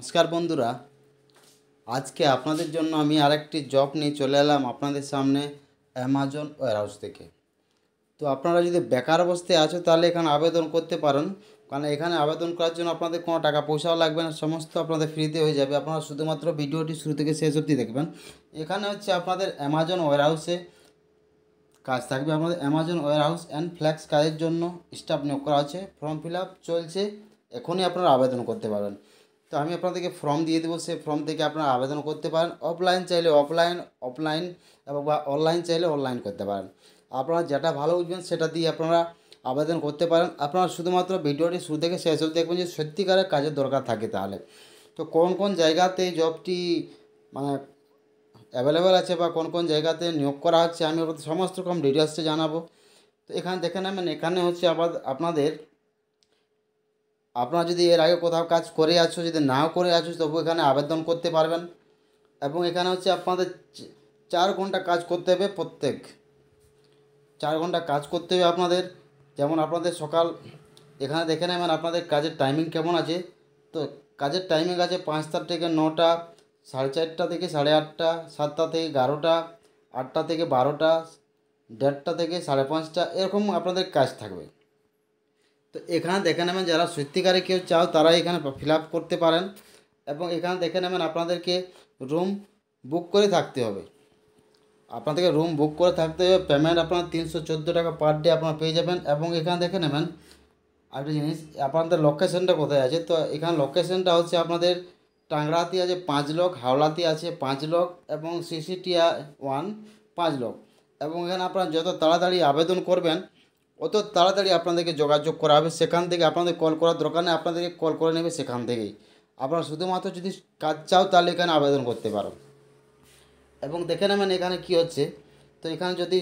নমস্কার বন্ধুরা আজকে আপনাদের জন্য আমি আরেকটি জব নিয়ে চলে এলাম আপনাদের সামনে অ্যামাজন ওয়ারহাউস থেকে তো আপনারা যদি বেকার অবস্থায় আছো তাহলে এখানে আবেদন করতে পারেন কারণ এখানে আবেদন করার জন্য আপনাদের কোনো টাকা পয়সাও লাগবে না সমস্ত আপনাদের ফ্রিতে হয়ে যাবে আপনারা শুধুমাত্র ভিডিওটি শুরু থেকে শেষ অবধি দেখবেন এখানে হচ্ছে আপনাদের অ্যামাজন ওয়ারহাউসে কাজ থাকবে আমাদের অ্যামাজন ওয়ারহাউস অ্যান্ড ফ্ল্যাক্স কাজের জন্য স্টাফ নিয়োগ করা আছে ফর্ম ফিল চলছে এখনই আপনারা আবেদন করতে পারবেন তো আমি আপনাদেরকে ফর্ম দিয়ে দেবো সে ফর্ম থেকে আপনারা আবেদন করতে পারেন অফলাইন চাইলে অফলাইন অফলাইন এবং বা অনলাইন চাইলে অনলাইন করতে পারেন আপনারা যেটা ভালো বুঝবেন সেটা দিয়ে আপনারা আবেদন করতে পারেন আপনারা শুধুমাত্র ভিডিওটি শুরু থেকে শেষ অবধি দেখবেন যে সত্যিকারের কাজের দরকার থাকে তাহলে তো কোন কোন জায়গাতে জবটি মানে অ্যাভেলেবেল আছে বা কোন কোন জায়গাতে নিয়োগ করা হচ্ছে আমি সমস্ত রকম ডিটেলসে জানাবো তো এখানে দেখেন আমি এখানে হচ্ছে আবার আপনাদের আপনারা যদি এর আগে কোথাও কাজ করে আছো যদি নাও করে আছো তবু এখানে আবেদন করতে পারবেন এবং এখানে হচ্ছে আপনাদের চার ঘন্টা কাজ করতে হবে প্রত্যেক চার ঘন্টা কাজ করতে হবে আপনাদের যেমন আপনাদের সকাল এখানে দেখে নেবেন আপনাদের কাজের টাইমিং কেমন আছে তো কাজের টাইমিং আছে পাঁচটার থেকে নটা সাড়ে চারটা থেকে সাড়ে আটটা সাতটা থেকে এগারোটা আটটা থেকে বারোটা দেড়টা থেকে সাড়ে পাঁচটা এরকম আপনাদের কাজ থাকবে তো এখানে দেখে নেবেন যারা সত্যিকারে কেউ চাও তারা এখানে ফিল করতে পারেন এবং এখানে দেখে নেবেন আপনাদেরকে রুম বুক করে থাকতে হবে আপনাদেরকে রুম বুক করে থাকতে হবে পেমেন্ট আপনার তিনশো চোদ্দো টাকা পার ডে আপনারা পেয়ে যাবেন এবং এখানে দেখে নেবেন আরেকটা জিনিস আপনাদের লোকেশনটা কোথায় আছে তো এখানে লোকেশনটা হচ্ছে আপনাদের টাংরাতে আছে পাঁচ লক হাওলাতি আছে পাঁচ লক এবং সিসিটিআ ওয়ান পাঁচ লক এবং এখানে আপনারা যত তাড়াতাড়ি আবেদন করবেন অত তাড়াতাড়ি আপনাদেরকে যোগাযোগ করা হবে সেখান থেকে আপনাদের কল করার দরকার নেই আপনাদেরকে কল করে নেবে সেখান থেকেই আপনারা শুধুমাত্র যদি কাজ চাও তাহলে এখানে আবেদন করতে পারো এবং দেখে নেবেন এখানে কি হচ্ছে তো এখানে যদি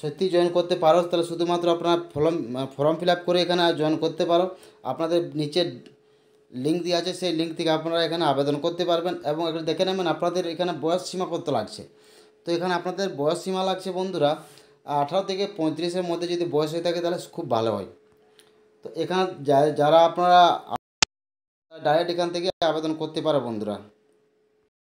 সত্যি জয়েন করতে পারো তাহলে শুধুমাত্র আপনার ফর্ম ফর্ম ফিল আপ করে এখানে জয়েন করতে পারো আপনাদের নিচে লিঙ্ক দিয়ে আছে সেই লিঙ্ক থেকে আপনারা এখানে আবেদন করতে পারবেন এবং এখানে দেখে নেবেন আপনাদের এখানে বয়স সীমা কত লাগছে তো এখানে আপনাদের বয়স সীমা লাগছে বন্ধুরা আঠারো থেকে পঁয়ত্রিশের মধ্যে যদি বয়স হয়ে থাকে তাহলে খুব ভালো হয় তো এখানে যারা আপনারা ডাইরেক্ট এখান থেকে আবেদন করতে পারে বন্ধুরা